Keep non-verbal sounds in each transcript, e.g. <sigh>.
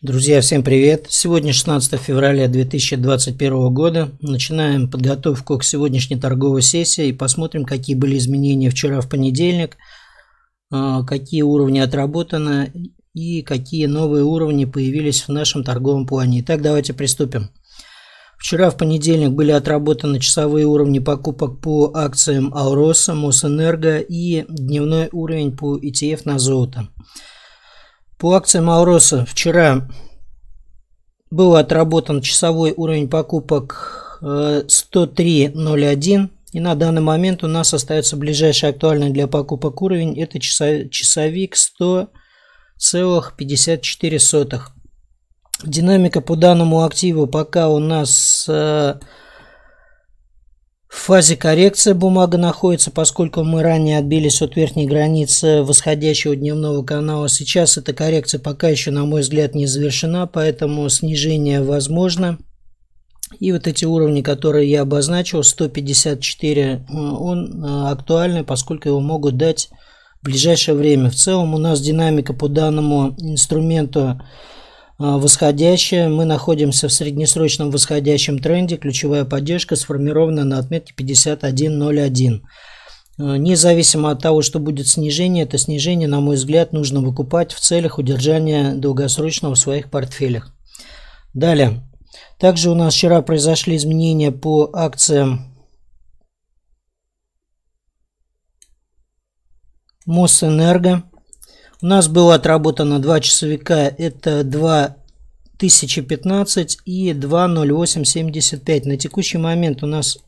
Друзья, всем привет! Сегодня 16 февраля 2021 года. Начинаем подготовку к сегодняшней торговой сессии и посмотрим, какие были изменения вчера в понедельник, а, какие уровни отработаны и какие новые уровни появились в нашем торговом плане. Итак, давайте приступим. Вчера в понедельник были отработаны часовые уровни покупок по акциям Ауроса, Мосэнерго и дневной уровень по ETF на золото. По акциям Мауроса вчера был отработан часовой уровень покупок 103.01. Э, и на данный момент у нас остается ближайший актуальный для покупок уровень. Это часовик 100,54. Динамика по данному активу пока у нас э, в фазе коррекции бумага находится, поскольку мы ранее отбились от верхней границы восходящего дневного канала. Сейчас эта коррекция пока еще, на мой взгляд, не завершена, поэтому снижение возможно. И вот эти уровни, которые я обозначил, 154, он э, актуальный, поскольку его могут дать в ближайшее время. В целом у нас динамика по данному инструменту а, восходящее. Мы находимся в среднесрочном восходящем тренде. Ключевая поддержка сформирована на отметке 51.01. А, независимо от того, что будет снижение, это снижение, на мой взгляд, нужно выкупать в целях удержания долгосрочного в своих портфелях. Далее. Также у нас вчера произошли изменения по акциям Мосэнерго. У нас было отработано два часовика, это 2015 и 20875. На текущий момент у нас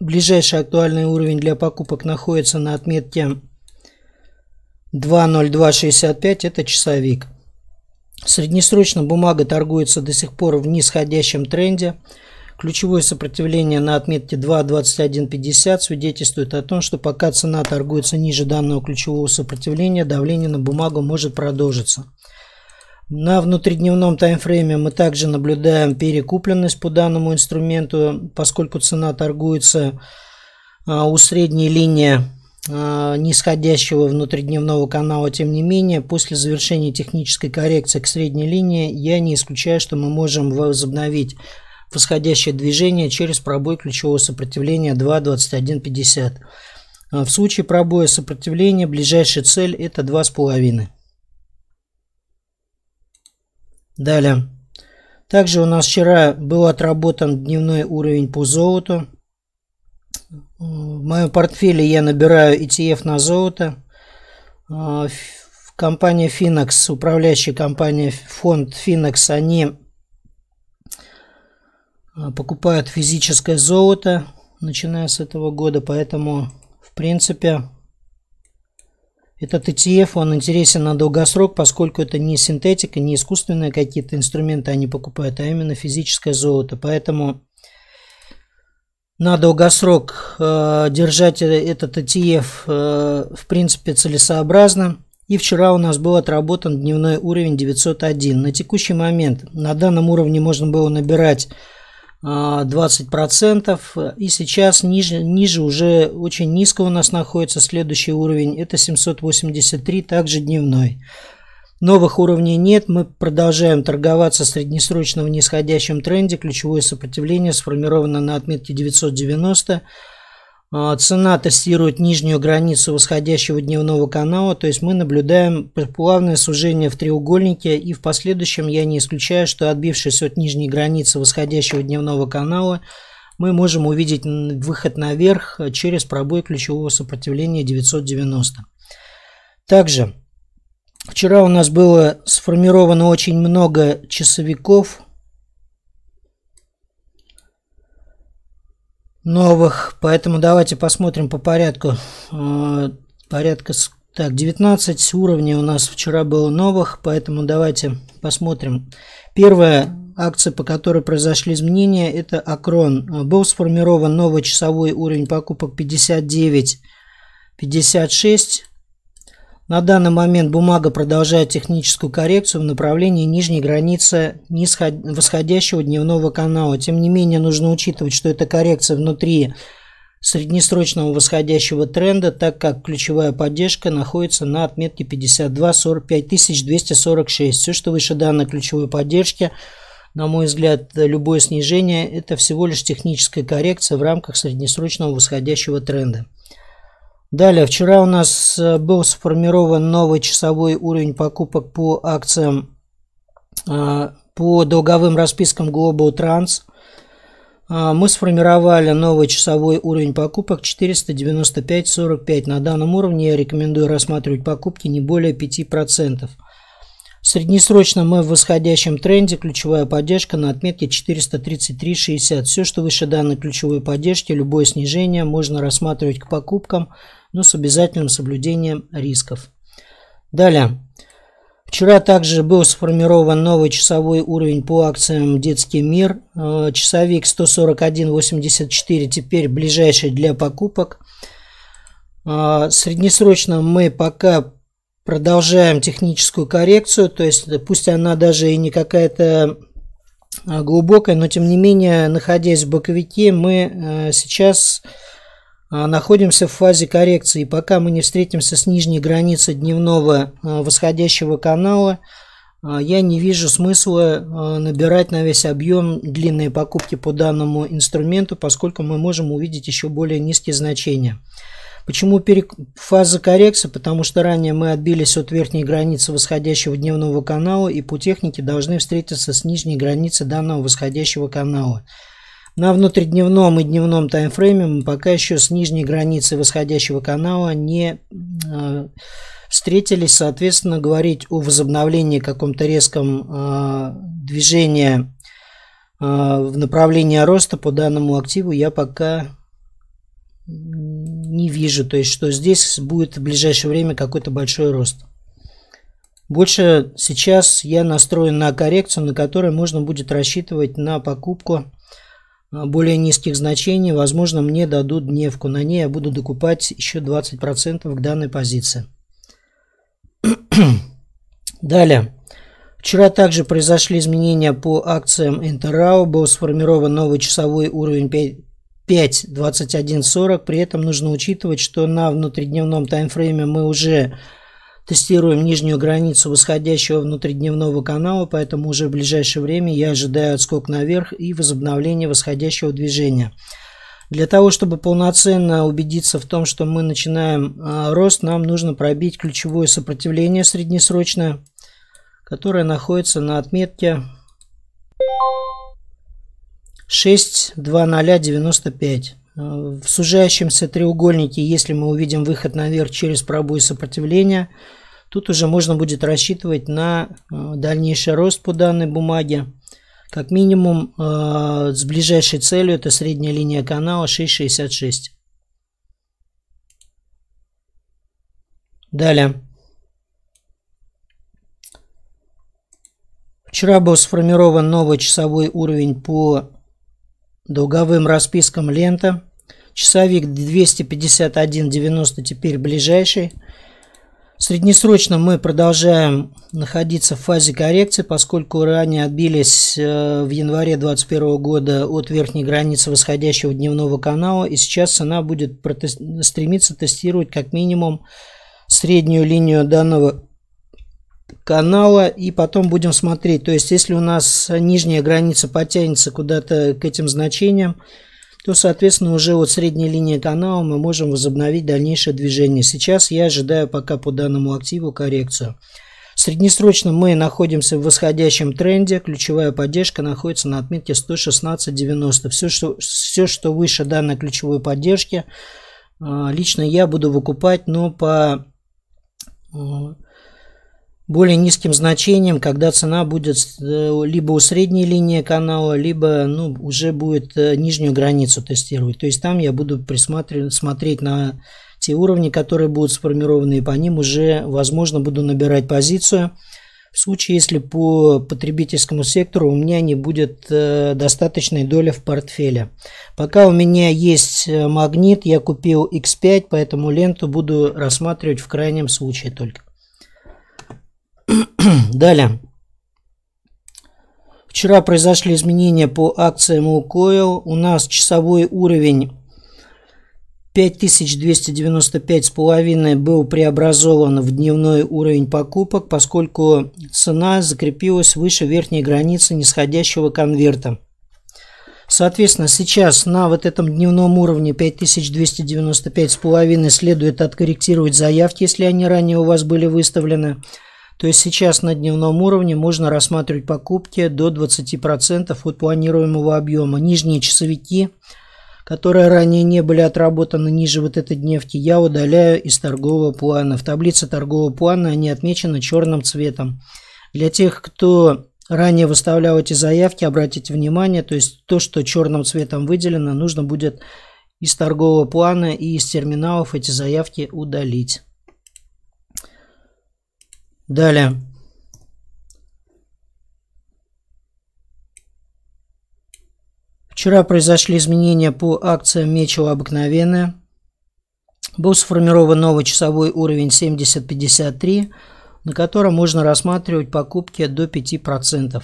ближайший актуальный уровень для покупок находится на отметке 20265, это часовик. Среднесрочно бумага торгуется до сих пор в нисходящем тренде. Ключевое сопротивление на отметке 2.2150 свидетельствует о том, что пока цена торгуется ниже данного ключевого сопротивления, давление на бумагу может продолжиться. На внутридневном таймфрейме мы также наблюдаем перекупленность по данному инструменту, поскольку цена торгуется а, у средней линии а, нисходящего внутридневного канала. Тем не менее, после завершения технической коррекции к средней линии, я не исключаю, что мы можем возобновить восходящее движение через пробой ключевого сопротивления 2.2150. Э, в случае пробоя сопротивления ближайшая цель это 2,5. Далее. Также у нас вчера был отработан дневной уровень по золоту. Э, в моем портфеле я набираю ETF на золото. Э, компания Finex, управляющая компания фонд Finex, они а, покупают физическое золото, начиная с этого года, поэтому, в принципе, этот ETF, он интересен на долгосрок, поскольку это не синтетика, не искусственные какие-то инструменты они покупают, а именно физическое золото. Поэтому на долгосрок э, держать э, этот ETF, э, в принципе, целесообразно. И вчера у нас был отработан дневной уровень 901. На текущий момент на данном уровне можно было набирать 20%. А, И сейчас ниже, ниже уже очень низко у нас находится следующий уровень. Это 783, также дневной. Новых уровней нет, мы продолжаем торговаться среднесрочно в нисходящем тренде. Ключевое сопротивление сформировано на отметке 990. А, цена тестирует нижнюю границу восходящего дневного канала, то есть мы наблюдаем плавное сужение в треугольнике и в последующем я не исключаю, что отбившись от нижней границы восходящего дневного канала, мы можем увидеть выход наверх э, через пробой ключевого сопротивления 990. Также вчера у нас было сформировано очень много часовиков, новых. Поэтому давайте посмотрим по порядку. А, порядка так, 19 уровней у нас вчера было новых, поэтому давайте посмотрим. Первая акция, по которой произошли изменения, это Акрон. А, был сформирован новый часовой уровень покупок 59, 56, на данный момент бумага продолжает техническую коррекцию в направлении нижней границы восходящего дневного канала. Тем не менее, нужно учитывать, что эта коррекция внутри среднесрочного восходящего тренда, так как ключевая поддержка находится на отметке 52 45 246. Все, что выше данной ключевой поддержки, на мой взгляд, любое снижение – это всего лишь техническая коррекция в рамках среднесрочного восходящего тренда. Далее, вчера у нас э, был сформирован новый часовой уровень покупок по акциям, э, по долговым распискам Global Trans. Э, мы сформировали новый часовой уровень покупок 495.45. На данном уровне я рекомендую рассматривать покупки не более 5%. Среднесрочно мы в восходящем тренде, ключевая поддержка на отметке 433.60. Все, что выше данной ключевой поддержки, любое снижение можно рассматривать к покупкам – но с обязательным соблюдением рисков. Далее. Вчера также был сформирован новый часовой уровень по акциям «Детский мир». Э, часовик 141.84 теперь ближайший для покупок. Э, среднесрочно мы пока продолжаем техническую коррекцию, то есть э, пусть она даже и не какая-то глубокая, но тем не менее, находясь в боковике, мы сейчас а, находимся в фазе коррекции. Пока мы не встретимся с нижней границей дневного а, восходящего канала, а, я не вижу смысла набирать на весь объем длинные покупки по данному инструменту, поскольку мы можем увидеть еще более низкие значения. Почему фаза коррекции? Потому что ранее мы отбились от верхней границы восходящего дневного канала и по технике должны встретиться с нижней границей данного восходящего канала. На внутридневном и дневном таймфрейме мы пока еще с нижней границы восходящего канала не а, встретились. Соответственно, говорить о возобновлении каком-то резком э, движении а, в направлении роста по данному активу я пока не вижу. То есть, что здесь будет в ближайшее время какой-то большой рост. Больше сейчас я настроен на коррекцию, на которой можно будет рассчитывать на покупку а, более низких значений, возможно, мне дадут дневку. На ней я буду докупать еще 20% к данной позиции. <clears throat> Далее. Вчера также произошли изменения по акциям Интеррау. Был сформирован новый часовой уровень 5.2140. При этом нужно учитывать, что на внутридневном таймфрейме мы уже Тестируем нижнюю границу восходящего внутридневного канала, поэтому уже в ближайшее время я ожидаю отскок наверх и возобновление восходящего движения. Для того, чтобы полноценно убедиться в том, что мы начинаем а, рост, нам нужно пробить ключевое сопротивление среднесрочное, которое находится на отметке 6.20.95. Э, в сужающемся треугольнике, если мы увидим выход наверх через пробой сопротивления, тут уже можно будет рассчитывать на э, дальнейший рост по данной бумаге. Как минимум э, с ближайшей целью это средняя линия канала 6.66. Далее. Вчера был сформирован новый часовой уровень по долговым распискам лента. Часовик 251.90 теперь ближайший. Среднесрочно мы продолжаем находиться в фазе коррекции, поскольку ранее отбились э, в январе 2021 года от верхней границы восходящего дневного канала, и сейчас цена будет стремиться тестировать как минимум среднюю линию данного канала, и потом будем смотреть. То есть, если у нас нижняя граница потянется куда-то к этим значениям, то, соответственно, уже от средней линии канала мы можем возобновить дальнейшее движение. Сейчас я ожидаю пока по данному активу коррекцию. Среднесрочно мы находимся в восходящем тренде. Ключевая поддержка находится на отметке 116.90. Все что, все, что выше данной ключевой поддержки, а, лично я буду выкупать, но по а, более низким значением, когда цена будет э, либо у средней линии канала, либо ну, уже будет э, нижнюю границу тестировать. То есть там я буду присматривать, смотреть на те уровни, которые будут сформированы, и по ним уже, возможно, буду набирать позицию. В случае, если по потребительскому сектору у меня не будет э, достаточной доли в портфеле. Пока у меня есть магнит, я купил X5, поэтому ленту буду рассматривать в крайнем случае только. <clears throat> Далее. Вчера произошли изменения по акциям Лукойл. У нас часовой уровень 5295,5 был преобразован в дневной уровень покупок, поскольку цена закрепилась выше верхней границы нисходящего конверта. Соответственно, сейчас на вот этом дневном уровне 5295,5 следует откорректировать заявки, если они ранее у вас были выставлены. То есть сейчас на дневном уровне можно рассматривать покупки до 20% от планируемого объема. Нижние часовики, которые ранее не были отработаны ниже вот этой дневки, я удаляю из торгового плана. В таблице торгового плана они отмечены черным цветом. Для тех, кто ранее выставлял эти заявки, обратите внимание, то есть то, что черным цветом выделено, нужно будет из торгового плана и из терминалов эти заявки удалить. Далее. Вчера произошли изменения по акциям Мечева обыкновенная. Был сформирован новый часовой уровень 7053, на котором можно рассматривать покупки до 5%.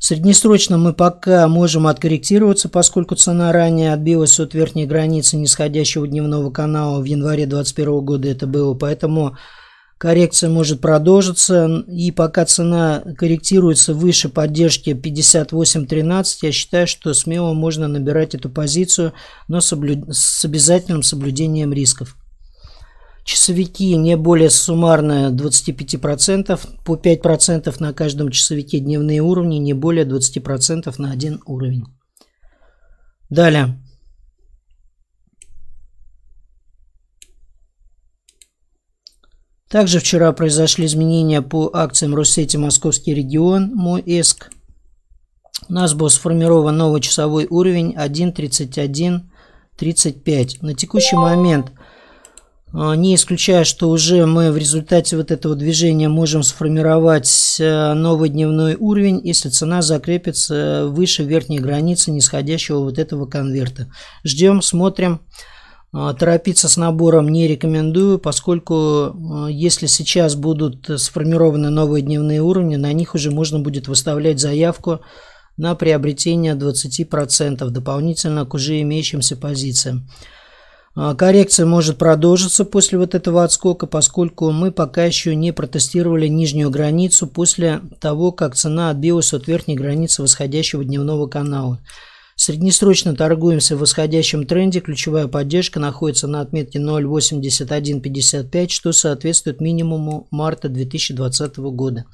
Среднесрочно мы пока можем откорректироваться, поскольку цена ранее отбилась от верхней границы нисходящего дневного канала в январе 2021 года это было, поэтому Коррекция может продолжиться, и пока цена корректируется выше поддержки 58.13, я считаю, что смело можно набирать эту позицию, но соблю... с обязательным соблюдением рисков. Часовики не более суммарно 25%, по 5% на каждом часовике дневные уровни, не более 20% на один уровень. Далее. Также вчера произошли изменения по акциям Россети Московский регион, мой У нас был сформирован новый часовой уровень 1.31.35. На текущий момент, а, не исключая, что уже мы в результате вот этого движения можем сформировать э, новый дневной уровень, если цена закрепится выше верхней границы нисходящего вот этого конверта. Ждем, смотрим. А торопиться с набором не рекомендую, поскольку а, если сейчас будут сформированы новые дневные уровни, на них уже можно будет выставлять заявку на приобретение 20% дополнительно к уже имеющимся позициям. А, коррекция может продолжиться после вот этого отскока, поскольку мы пока еще не протестировали нижнюю границу после того, как цена отбилась от верхней границы восходящего дневного канала. Среднесрочно торгуемся в восходящем тренде. Ключевая поддержка находится на отметке 0.8155, что соответствует минимуму марта 2020 года.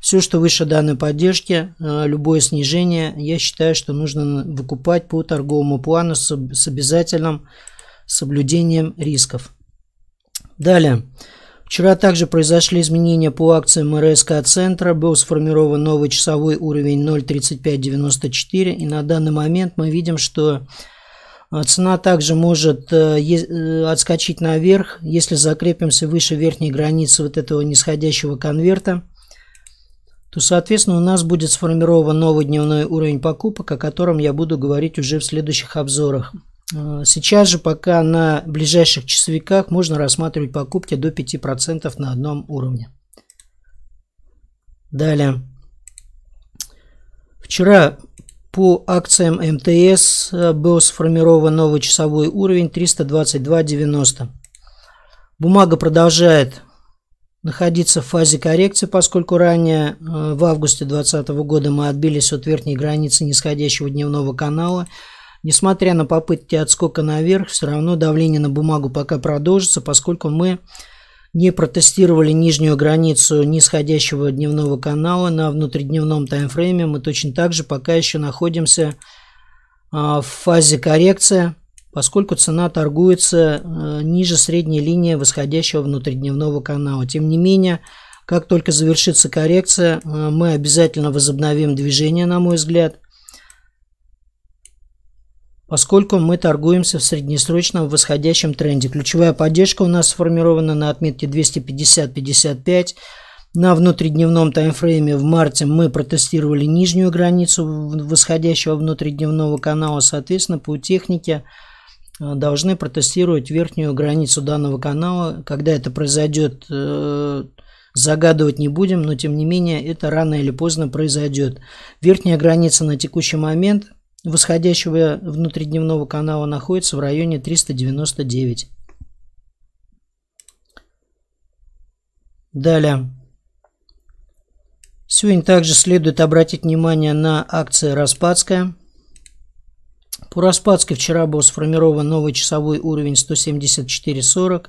Все, что выше данной поддержки, э, любое снижение, я считаю, что нужно выкупать по торговому плану с обязательным соблюдением рисков. Далее. Вчера также произошли изменения по акциям РСК-центра, был сформирован новый часовой уровень 0.3594, и на данный момент мы видим, что э, Цена также может э, э, отскочить наверх, если закрепимся выше верхней границы вот этого нисходящего конверта, то, соответственно, у нас будет сформирован новый дневной уровень покупок, о котором я буду говорить уже в следующих обзорах. Э, сейчас же пока на ближайших часовиках можно рассматривать покупки до 5% на одном уровне. Далее. Вчера по акциям МТС э, был сформирован новый часовой уровень 322.90. Бумага продолжает находиться в фазе коррекции, поскольку ранее э, в августе 2020 года мы отбились от верхней границы нисходящего дневного канала – Несмотря на попытки отскока наверх, все равно давление на бумагу пока продолжится, поскольку мы не протестировали нижнюю границу нисходящего дневного канала на внутридневном таймфрейме. Мы точно так же пока еще находимся а, в фазе коррекции, поскольку цена торгуется э, ниже средней линии восходящего внутридневного канала. Тем не менее, как только завершится коррекция, э, мы обязательно возобновим движение, на мой взгляд поскольку мы торгуемся в среднесрочном восходящем тренде. Ключевая поддержка у нас сформирована на отметке 250-55. На внутридневном таймфрейме в марте мы протестировали нижнюю границу восходящего внутридневного канала. Соответственно, по технике э, должны протестировать верхнюю границу данного канала. Когда это произойдет, э, загадывать не будем, но тем не менее это рано или поздно произойдет. Верхняя граница на текущий момент – восходящего внутридневного канала находится в районе 399. Далее. Сегодня также следует обратить внимание на акции «Распадская». По «Распадской» вчера был сформирован новый часовой уровень 174.40.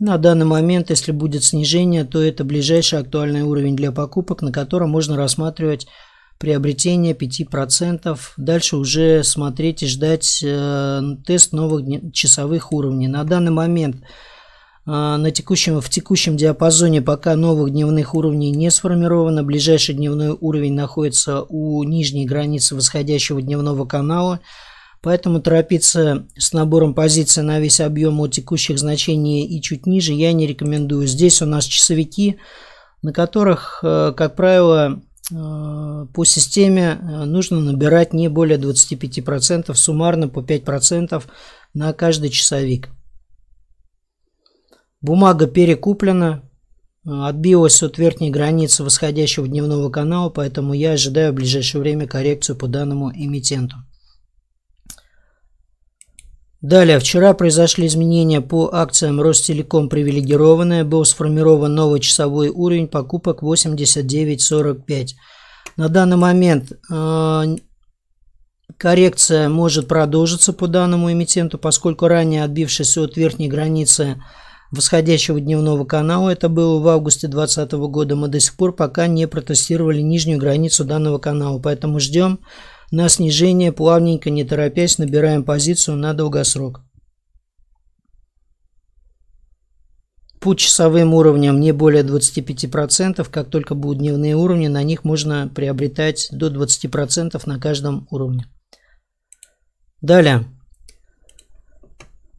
На данный момент, если будет снижение, то это ближайший актуальный уровень для покупок, на котором можно рассматривать приобретение 5%. Дальше уже смотреть и ждать э, тест новых часовых уровней. На данный момент э, на текущем, в текущем диапазоне пока новых дневных уровней не сформировано. Ближайший дневной уровень находится у нижней границы восходящего дневного канала. Поэтому торопиться с набором позиций на весь объем от текущих значений и чуть ниже я не рекомендую. Здесь у нас часовики, на которых, э, как правило, Э, по системе э, нужно набирать не более 25%, суммарно по 5% на каждый часовик. Бумага перекуплена, э, отбилась от верхней границы восходящего дневного канала, поэтому я ожидаю в ближайшее время коррекцию по данному эмитенту. Далее, вчера произошли изменения по акциям Ростелеком привилегированная, был сформирован новый часовой уровень покупок 89.45. На данный момент э, коррекция может продолжиться по данному эмитенту, поскольку ранее отбившись от верхней границы восходящего дневного канала, это было в августе 2020 года, мы до сих пор пока не протестировали нижнюю границу данного канала, поэтому ждем на снижение, плавненько, не торопясь, набираем позицию на долгосрок. По часовым уровням не более 25%, как только будут дневные уровни, на них можно приобретать до 20% на каждом уровне. Далее.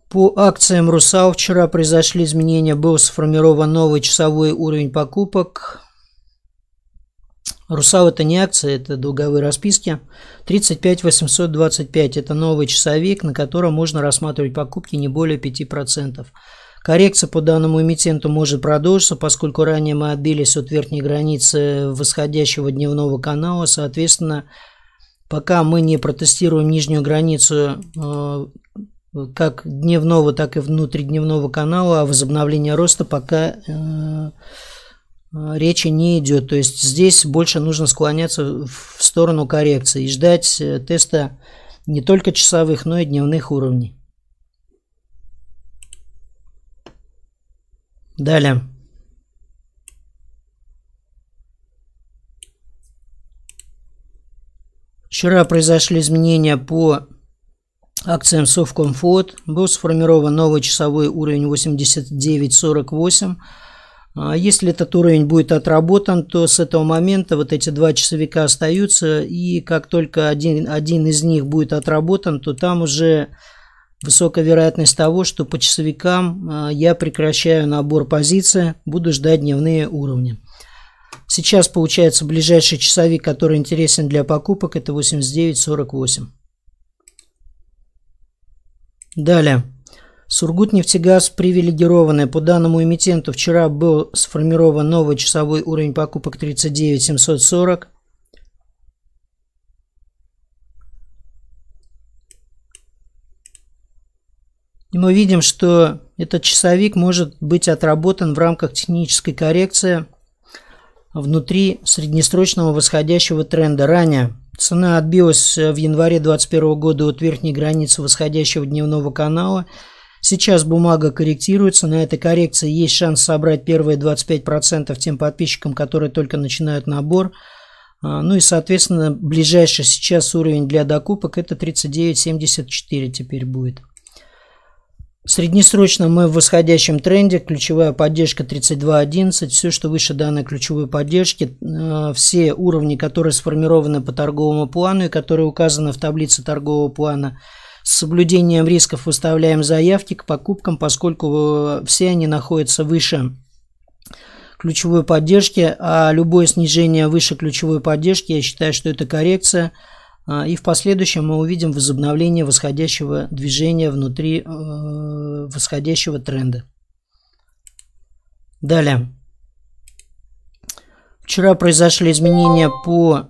По акциям «Русал» вчера произошли изменения, был сформирован новый часовой уровень покупок – Русал это не акция, это долговые расписки. 35 825 это новый часовик, на котором можно рассматривать покупки не более 5%. Коррекция по данному эмитенту может продолжиться, поскольку ранее мы отбились от верхней границы восходящего дневного канала. Соответственно, пока мы не протестируем нижнюю границу э, как дневного, так и внутридневного канала, а возобновление роста пока э, а, речи не идет. То есть здесь больше нужно склоняться в сторону коррекции и ждать э, теста не только часовых, но и дневных уровней. Далее. Вчера произошли изменения по акциям Совкомфлот. Был сформирован новый часовой уровень 89.48. А если этот уровень будет отработан, то с этого момента вот эти два часовика остаются, и как только один, один из них будет отработан, то там уже высокая вероятность того, что по часовикам а, я прекращаю набор позиций, буду ждать дневные уровни. Сейчас получается ближайший часовик, который интересен для покупок, это 89.48. Далее. Сургутнефтегаз привилегированный. По данному эмитенту вчера был сформирован новый часовой уровень покупок 39740. И мы видим, что этот часовик может быть отработан в рамках технической коррекции внутри среднесрочного восходящего тренда. Ранее цена отбилась в январе 2021 года от верхней границы восходящего дневного канала – Сейчас бумага корректируется, на этой коррекции есть шанс собрать первые 25% тем подписчикам, которые только начинают набор. А, ну и, соответственно, ближайший сейчас уровень для докупок это 39.74 теперь будет. Среднесрочно мы в восходящем тренде, ключевая поддержка 32.11, все, что выше данной ключевой поддержки, а, все уровни, которые сформированы по торговому плану и которые указаны в таблице торгового плана – с соблюдением рисков выставляем заявки к покупкам, поскольку э, все они находятся выше ключевой поддержки, а любое снижение выше ключевой поддержки, я считаю, что это коррекция. А, и в последующем мы увидим возобновление восходящего движения внутри э, восходящего тренда. Далее. Вчера произошли изменения по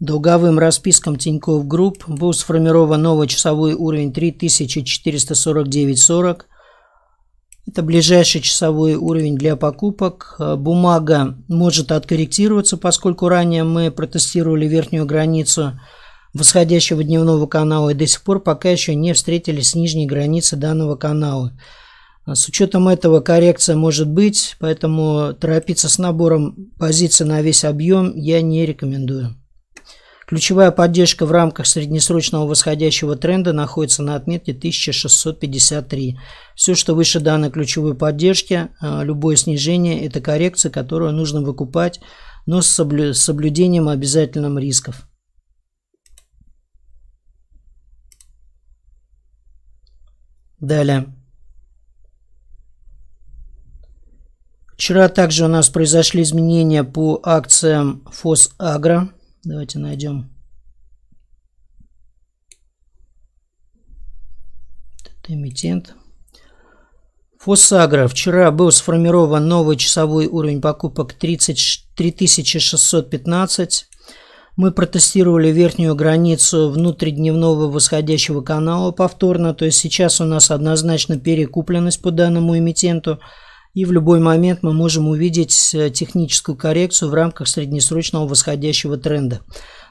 Долговым распискам Тинькофф Групп был сформирован новый часовой уровень 3449.40. Это ближайший часовой уровень для покупок. Э, бумага может откорректироваться, поскольку ранее мы протестировали верхнюю границу восходящего дневного канала и до сих пор пока еще не встретились с нижней границы данного канала. Э, с учетом этого коррекция может быть, поэтому торопиться с набором позиций на весь объем я не рекомендую. Ключевая поддержка в рамках среднесрочного восходящего тренда находится на отметке 1653. Все, что выше данной ключевой поддержки, э, любое снижение – это коррекция, которую нужно выкупать, но с соблюдением обязательным рисков. Далее. Вчера также у нас произошли изменения по акциям ФОС Агро. Давайте найдем. Это эмитент. Фосагра. Вчера был сформирован новый часовой уровень покупок 30, 3615. Мы протестировали верхнюю границу внутридневного восходящего канала повторно, то есть сейчас у нас однозначно перекупленность по данному эмитенту – и в любой момент мы можем увидеть э, техническую коррекцию в рамках среднесрочного восходящего тренда.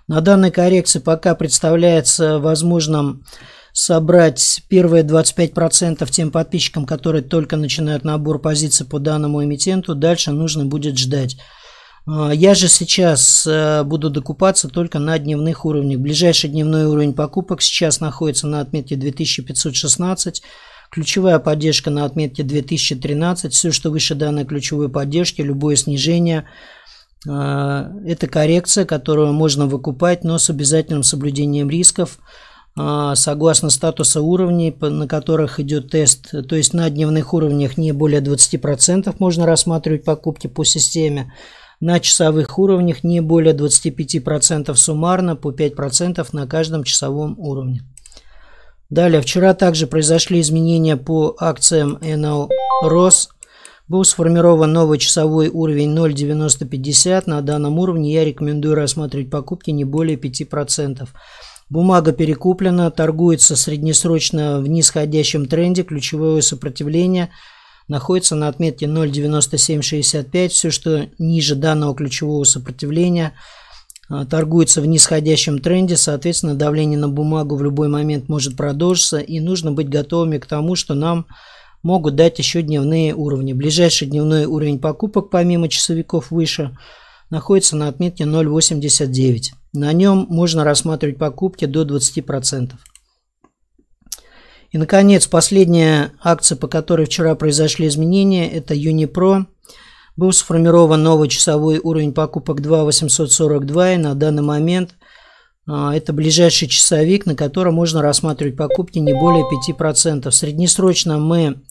На данной коррекции пока представляется возможным собрать первые 25% тем подписчикам, которые только начинают набор позиций по данному эмитенту. Дальше нужно будет ждать. А, я же сейчас э, буду докупаться только на дневных уровнях. Ближайший дневной уровень покупок сейчас находится на отметке 2516. Ключевая поддержка на отметке 2013. Все, что выше данной ключевой поддержки, любое снижение э, – это коррекция, которую можно выкупать, но с обязательным соблюдением рисков э, согласно статуса уровней, на которых идет тест. То есть на дневных уровнях не более 20% можно рассматривать покупки по системе. На часовых уровнях не более 25% суммарно по 5% на каждом часовом уровне. Далее, вчера также произошли изменения по акциям НЛ «Рос». Был сформирован новый часовой уровень 0.9050. На данном уровне я рекомендую рассматривать покупки не более 5%. Бумага перекуплена, торгуется среднесрочно в нисходящем тренде. Ключевое сопротивление находится на отметке 0.9765. Все, что ниже данного ключевого сопротивления – а, торгуется в нисходящем тренде, соответственно, давление на бумагу в любой момент может продолжиться, и нужно быть готовыми к тому, что нам могут дать еще дневные уровни. Ближайший дневной уровень покупок, помимо часовиков выше, находится на отметке 0.89. На нем можно рассматривать покупки до 20%. И, наконец, последняя акция, по которой вчера произошли изменения, это Unipro. Был сформирован новый часовой уровень покупок 2842, и на данный момент а, это ближайший часовик, на котором можно рассматривать покупки не более 5%. Среднесрочно мы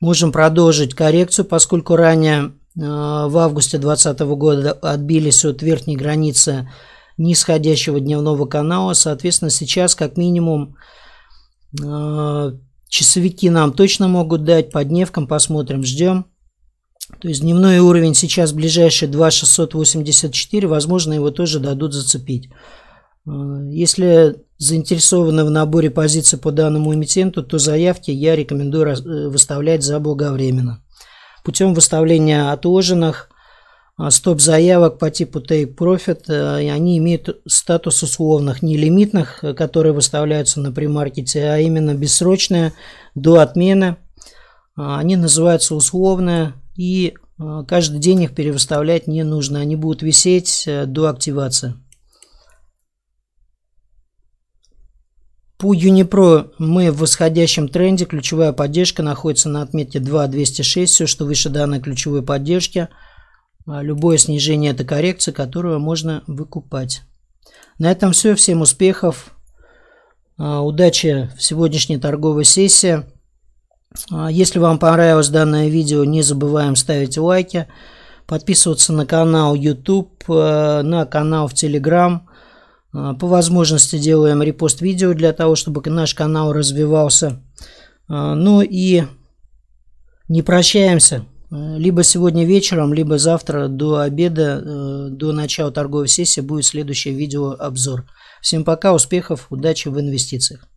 можем продолжить коррекцию, поскольку ранее а, в августе 2020 года отбились от верхней границы нисходящего дневного канала. Соответственно, сейчас как минимум а, часовики нам точно могут дать. По дневкам посмотрим, ждем. То есть дневной уровень сейчас ближайший 2,684, возможно, его тоже дадут зацепить. Э, если заинтересованы в наборе позиций по данному эмитенту, то заявки я рекомендую э, выставлять заблаговременно. Путем выставления отложенных э, стоп-заявок по типу Take Profit, они имеют статус условных, не лимитных, которые выставляются на премаркете, а именно бессрочные, до отмены. Они называются условные, и э, каждый день их переставлять не нужно. Они будут висеть э, до активации. По Unipro мы в восходящем тренде. Ключевая поддержка находится на отметке 2206. Все, что выше данной ключевой поддержки. Э, любое снижение – это коррекция, которую можно выкупать. На этом все. Всем успехов. Удачи в сегодняшней торговой сессии. А если вам понравилось данное видео, не забываем ставить лайки, подписываться на канал YouTube, э, на канал в Telegram. А, по возможности делаем репост видео для того, чтобы наш канал развивался. А, ну и не прощаемся. Э, либо сегодня вечером, либо завтра до обеда, э, до начала торговой сессии будет следующий видеообзор. Всем пока, успехов, удачи в инвестициях.